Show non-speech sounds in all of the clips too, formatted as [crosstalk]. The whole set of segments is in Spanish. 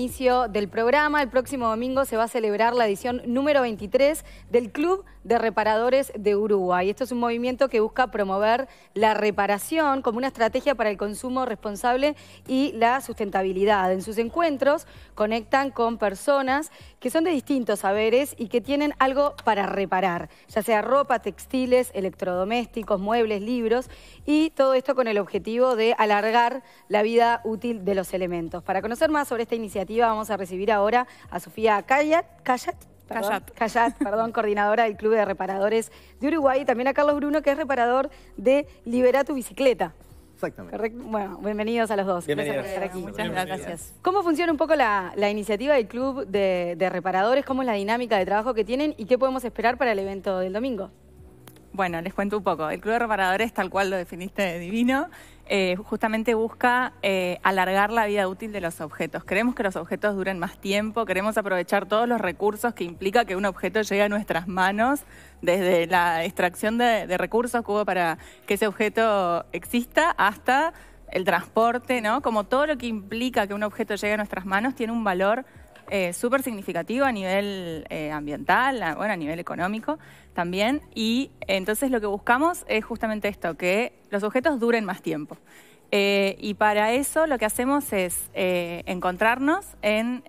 inicio del programa. El próximo domingo se va a celebrar la edición número 23 del Club de Reparadores de Uruguay. Esto es un movimiento que busca promover la reparación como una estrategia para el consumo responsable y la sustentabilidad. En sus encuentros conectan con personas que son de distintos saberes y que tienen algo para reparar, ya sea ropa, textiles, electrodomésticos, muebles, libros y todo esto con el objetivo de alargar la vida útil de los elementos. Para conocer más sobre esta iniciativa, Vamos a recibir ahora a Sofía Cayat, perdón, [laughs] coordinadora del Club de Reparadores de Uruguay, y también a Carlos Bruno, que es reparador de Libera tu Bicicleta. Exactamente. Bueno, bienvenidos a los dos. Bienvenidos. Gracias estar aquí. Muchas gracias. ¿Cómo funciona un poco la, iniciativa del Club de Reparadores? ¿Cómo es la dinámica de trabajo que tienen? ¿Y qué podemos esperar para el evento del domingo? Bueno, les cuento un poco. El Club de Reparadores, tal cual lo definiste de divino, eh, justamente busca eh, alargar la vida útil de los objetos. Queremos que los objetos duren más tiempo, queremos aprovechar todos los recursos que implica que un objeto llegue a nuestras manos, desde la extracción de, de recursos que hubo para que ese objeto exista hasta el transporte, ¿no? Como todo lo que implica que un objeto llegue a nuestras manos tiene un valor eh, súper significativo a nivel eh, ambiental, a, bueno, a nivel económico también. Y entonces lo que buscamos es justamente esto, que los objetos duren más tiempo. Eh, y para eso lo que hacemos es eh, encontrarnos en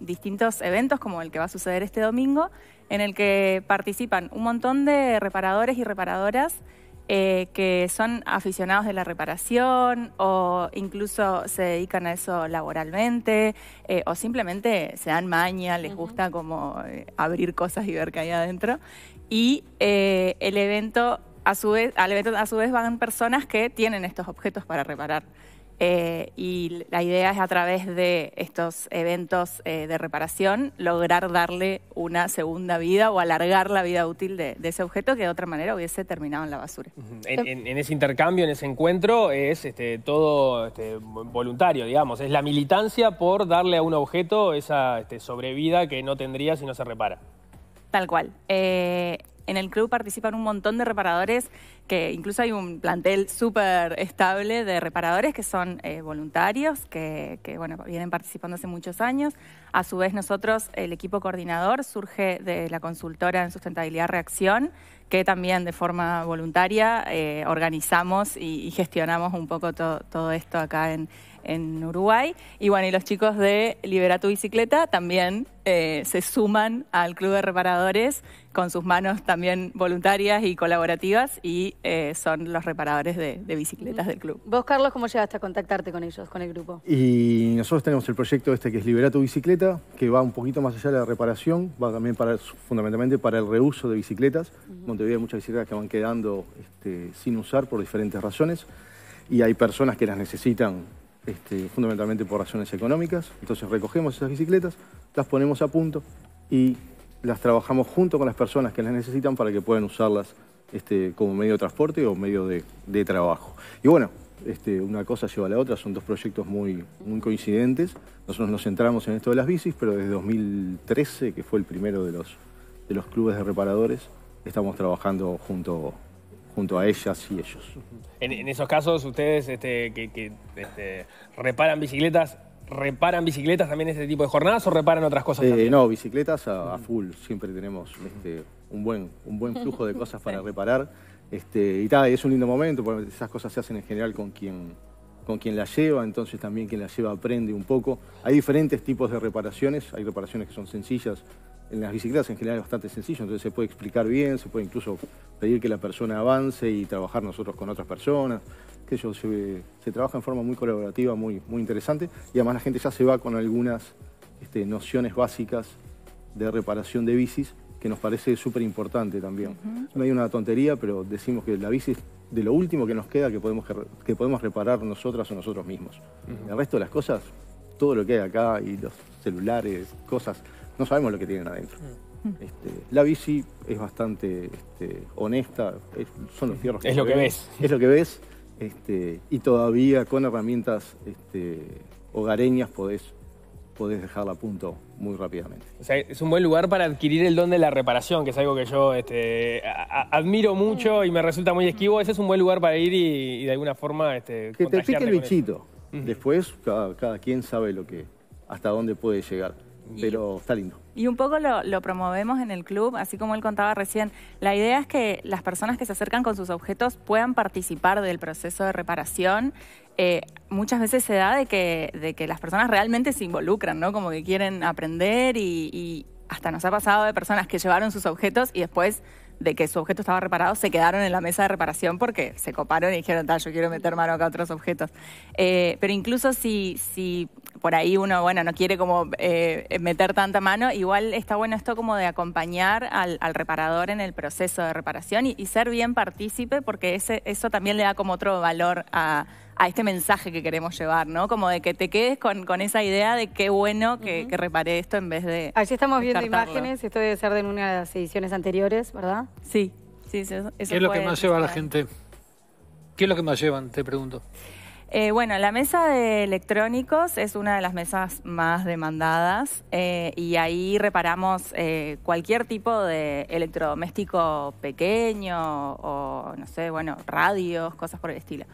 distintos eventos como el que va a suceder este domingo, en el que participan un montón de reparadores y reparadoras eh, que son aficionados de la reparación o incluso se dedican a eso laboralmente eh, o simplemente se dan maña, les gusta como eh, abrir cosas y ver qué hay adentro. Y el evento, a su vez, al evento a su vez van personas que tienen estos objetos para reparar. Eh, y la idea es a través de estos eventos eh, de reparación lograr darle una segunda vida o alargar la vida útil de, ese objeto que de otra manera hubiese terminado en la basura. en, ese intercambio, en ese encuentro, es este, todo este, voluntario, digamos. Es la militancia por darle a un objeto esa este, sobrevida que no tendría si no se repara. Tal cual. Eh, en el club participan un montón de reparadores que incluso hay un plantel súper estable de reparadores que son eh, voluntarios, que, bueno, vienen participando hace muchos años. A su vez nosotros, el equipo coordinador surge de la consultora en sustentabilidad Reacción, que también de forma voluntaria eh, organizamos y, gestionamos un poco todo esto acá en, Uruguay. Y bueno, y los chicos de Libera tu Bicicleta también eh, se suman al Club de Reparadores con sus manos también voluntarias y colaborativas y eh, son los reparadores de, bicicletas del club. Vos, Carlos, ¿cómo llegaste a contactarte con ellos, con el grupo? Y nosotros tenemos el proyecto este que es Libera tu Bicicleta, que va un poquito más allá de la reparación, va también para, fundamentalmente para el reuso de bicicletas, Todavía hay muchas bicicletas que van quedando este, sin usar por diferentes razones y hay personas que las necesitan este, fundamentalmente por razones económicas. Entonces recogemos esas bicicletas, las ponemos a punto y las trabajamos junto con las personas que las necesitan para que puedan usarlas este, como medio de transporte o medio de, trabajo. Y bueno, una cosa lleva a la otra, son dos proyectos muy, muy coincidentes. Nosotros nos centramos en esto de las bicis, pero desde 2013, que fue el primero de de los clubes de reparadores, estamos trabajando junto, junto a ellas y ellos. En, esos casos, ustedes este, que, este, reparan bicicletas, ¿reparan bicicletas también este tipo de jornadas o reparan otras cosas? Eh, no, bicicletas a, full, siempre tenemos este, un, buen, un buen flujo de cosas para reparar. Este, y es un lindo momento, porque esas cosas se hacen en general con quien, con quien la lleva, entonces también quien la lleva aprende un poco. Hay diferentes tipos de reparaciones, hay reparaciones que son sencillas, en las bicicletas en general es bastante sencillo, entonces se puede explicar bien, se puede incluso pedir que la persona avance y trabajar nosotros con otras personas. Que ellos se, trabaja en forma muy colaborativa, muy, muy interesante, y además la gente ya se va con algunas este, nociones básicas de reparación de bicis que nos parece súper importante también. No hay una tontería, pero decimos que la bici es de lo último que nos queda que podemos, que, podemos reparar nosotras o nosotros mismos. El resto de las cosas, todo lo que hay acá y los celulares, cosas no sabemos lo que tienen adentro. Mm. Este, la bici es bastante este, honesta, es, son los fierros. Es lo que ves. Es lo que ves. Este, y todavía con herramientas hogareñas podés, podés dejarla a punto muy rápidamente. O sea, es un buen lugar para adquirir el don de la reparación, que es algo que yo admiro mucho y me resulta muy esquivo. Ese es un buen lugar para ir y, de alguna forma... que te pique el bichito. Después cada, cada quien sabe lo que, hasta dónde puede llegar pero está lindo. Y un poco lo, promovemos en el club, así como él contaba recién. La idea es que las personas que se acercan con sus objetos puedan participar del proceso de reparación. Eh, muchas veces se da de que, de que las personas realmente se involucran, ¿no? Como que quieren aprender y, hasta nos ha pasado de personas que llevaron sus objetos y después de que su objeto estaba reparado, se quedaron en la mesa de reparación porque se coparon y dijeron, tal, yo quiero meter mano acá a otros objetos. Eh, pero incluso si, si por ahí uno, bueno, no quiere como eh, meter tanta mano, igual está bueno esto como de acompañar al, reparador en el proceso de reparación y, ser bien partícipe porque ese, eso también le da como otro valor a, este mensaje que queremos llevar, ¿no? Como de que te quedes con, esa idea de qué bueno que, repare esto en vez de... Allí estamos viendo imágenes, esto debe ser de una de las ediciones anteriores, ¿verdad? Sí, sí, eso, es lo que más lleva la gente? ¿Qué es lo que más llevan? Te pregunto. Eh, bueno, la mesa de electrónicos es una de las mesas más demandadas eh, y ahí reparamos eh, cualquier tipo de electrodoméstico pequeño o, no sé, bueno, radios, cosas por el estilo.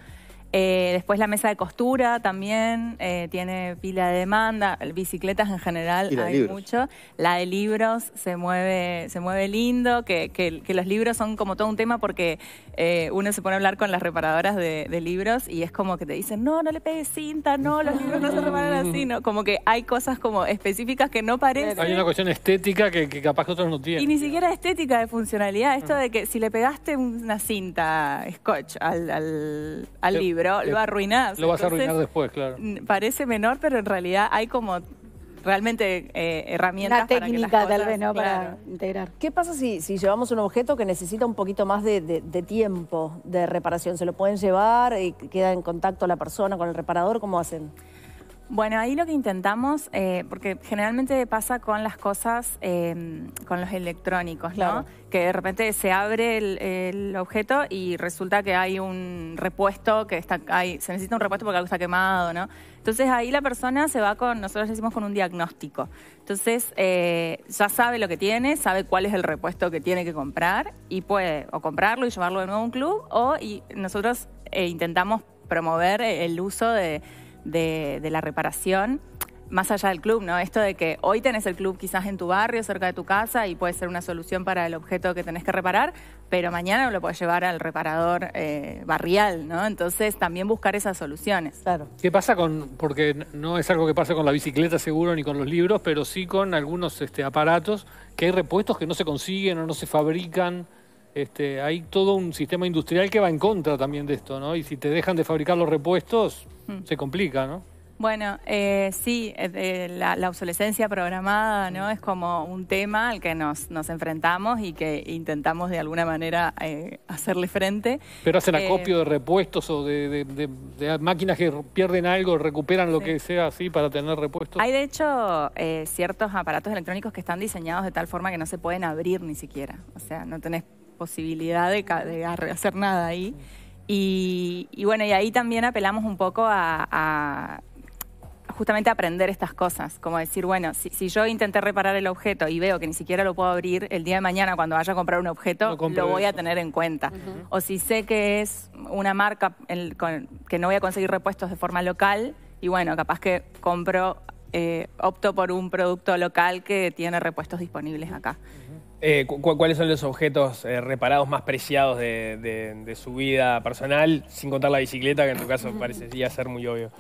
Eh, después la mesa de costura también eh, tiene pila de demanda, bicicletas en general hay mucho. La de libros se mueve, se mueve lindo, que, los libros son como todo un tema porque eh, uno se pone a hablar con las reparadoras de, libros y es como que te dicen, no, no le pegues cinta, no, los libros no se reparan así, no, como que hay cosas como específicas que no parecen. Hay una cuestión estética que, capaz que otros no tienen. Y ni siquiera estética de funcionalidad, esto ah. de que si le pegaste una cinta scotch al libro, pero lo eh, arruinás. Lo vas a arruinar después, claro. Parece menor, pero en realidad hay como realmente eh, herramientas. Una técnica para integrar. ¿Qué pasa si, si, llevamos un objeto que necesita un poquito más de, de, tiempo de reparación? ¿Se lo pueden llevar? Y eh, ¿Queda en contacto la persona con el reparador? ¿Cómo hacen? Bueno, ahí lo que intentamos, eh, porque generalmente pasa con las cosas, em, con los electrónicos, ¿no? Que de repente se abre el, objeto y resulta que hay un repuesto que está, se necesita un repuesto porque algo está quemado, ¿no? Entonces ahí la persona se va con, nosotros decimos con un diagnóstico. Entonces eh, ya sabe lo que tiene, sabe cuál es el repuesto que tiene que comprar y puede o comprarlo y llevarlo de nuevo a un club o nosotros eh, intentamos promover el uso de de, la reparación más allá del club, ¿no? Esto de que hoy tenés el club quizás en tu barrio, cerca de tu casa, y puede ser una solución para el objeto que tenés que reparar, pero mañana lo puedes llevar al reparador eh, barrial, ¿no? Entonces también buscar esas soluciones. Claro. ¿Qué pasa con, porque no es algo que pasa con la bicicleta seguro ni con los libros, pero sí con algunos este, aparatos que hay repuestos que no se consiguen o no se fabrican? Este, hay todo un sistema industrial que va en contra también de esto, ¿no? Y si te dejan de fabricar los repuestos, hmm. se complica, ¿no? Bueno, eh, sí, eh, la, obsolescencia programada no hmm. es como un tema al que nos, enfrentamos y que intentamos de alguna manera eh, hacerle frente. Pero hacen eh, acopio de repuestos o de, máquinas que pierden algo, recuperan lo que sea así para tener repuestos. Hay de hecho ciertos aparatos electrónicos que están diseñados de tal forma que no se pueden abrir ni siquiera. O sea, no tenés posibilidad de, hacer nada ahí. Y, bueno, y ahí también apelamos un poco a, justamente aprender estas cosas, como decir, bueno, si, yo intenté reparar el objeto y veo que ni siquiera lo puedo abrir, el día de mañana cuando vaya a comprar un objeto lo voy a tener en cuenta. O si sé que es una marca que no voy a conseguir repuestos de forma local, y bueno, capaz que compro, eh, opto por un producto local que tiene repuestos disponibles acá. Eh, ¿Cuáles son los objetos eh, reparados más preciados de, su vida personal, sin contar la bicicleta, que en tu caso [laughs] parecería ser muy obvio?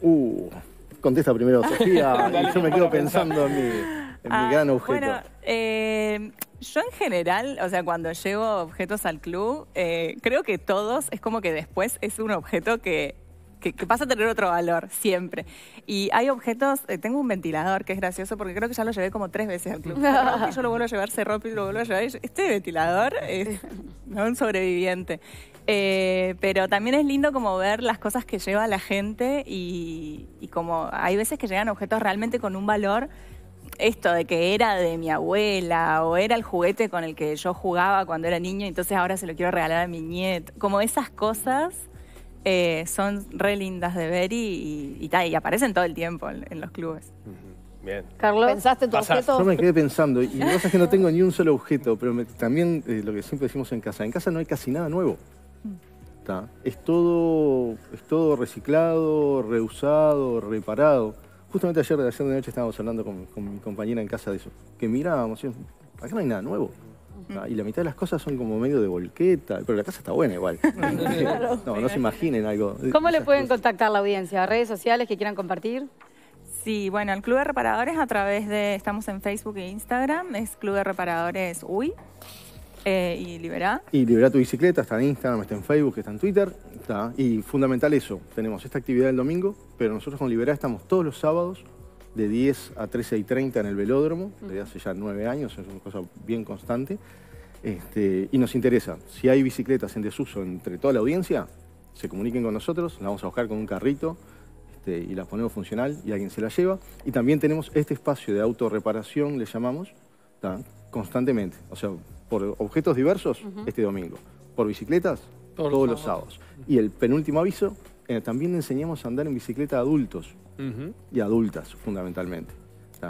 Uh, contesta primero Sofía, [laughs] yo me quedo pensando en mi, ah, gran objeto. Bueno, eh, yo en general, o sea, cuando llevo objetos al club, creo que todos, es como que después es un objeto que que, pasa a tener otro valor siempre. Y hay objetos, eh, tengo un ventilador que es gracioso porque creo que ya lo llevé como tres veces al club. [laughs] yo lo vuelvo a llevar, se y lo vuelvo a llevar. Este ventilador es [laughs] un sobreviviente. Eh, pero también es lindo como ver las cosas que lleva la gente y, como hay veces que llegan objetos realmente con un valor esto de que era de mi abuela o era el juguete con el que yo jugaba cuando era niño, entonces ahora se lo quiero regalar a mi nieto. Como esas cosas eh, son re lindas de ver y, y, aparecen todo el tiempo en, los clubes. Bien. Carlos, ¿pensaste tu objeto? Yo me quedé pensando, y que pasa es que no tengo ni un solo objeto, pero también eh, lo que siempre decimos en casa, en casa no hay casi nada nuevo. está Es, todo, es todo reciclado, reusado, reparado. Justamente ayer, ayer de noche estábamos hablando con, con mi compañera en casa de eso, que mirábamos, acá no hay nada nuevo. Ah, y la mitad de las cosas son como medio de volqueta, pero la casa está buena igual. [laughs] [laughs] no, no se imaginen algo. ¿Cómo le pueden contactar la audiencia? ¿Redes sociales que quieran compartir? Sí, bueno, el Club de Reparadores a través de, estamos en Facebook e Instagram, es Club de Reparadores UY eh, y Liberá. Y Liberá tu bicicleta, está en Instagram, está en Facebook, está en Twitter. Y fundamental eso, tenemos esta actividad el domingo, pero nosotros con Liberá estamos todos los sábados de 10 a 13 y 30 en el velódromo, desde hace ya nueve años, es una cosa bien constante. Este, y nos interesa, si hay bicicletas en desuso entre toda la audiencia, se comuniquen con nosotros, la vamos a buscar con un carrito este, y la ponemos funcional y alguien se la lleva. Y también tenemos este espacio de autorreparación, le llamamos, constantemente. O sea, por objetos diversos, este domingo. Por bicicletas, todos los sábados. Y el penúltimo aviso, eh, también enseñamos a andar en bicicleta a adultos y adultas, fundamentalmente,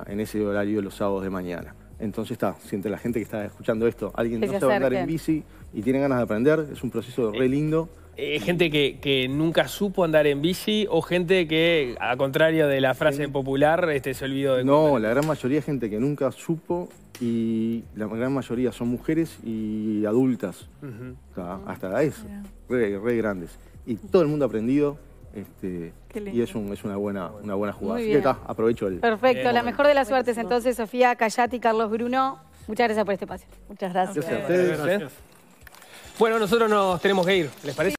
en ese horario de los sábados de mañana. Entonces está, siente la gente que está escuchando esto, alguien que no sabe andar en bici y tiene ganas de aprender, es un proceso eh, re lindo. Eh, gente que, nunca supo andar en bici o gente que, a contrario de la frase popular, este, se olvidó de... No, la gran mayoría es gente que nunca supo y la gran mayoría son mujeres y adultas, hasta eso, re grandes y todo el mundo ha aprendido. Este, y es, es una, buena, una buena jugada. Así que aprovecho el. Perfecto, la mejor de las suertes entonces, Sofía Cayati, Carlos Bruno. Muchas gracias por este espacio. Muchas gracias. Gracias Bueno, nosotros nos tenemos que ir, ¿les parece?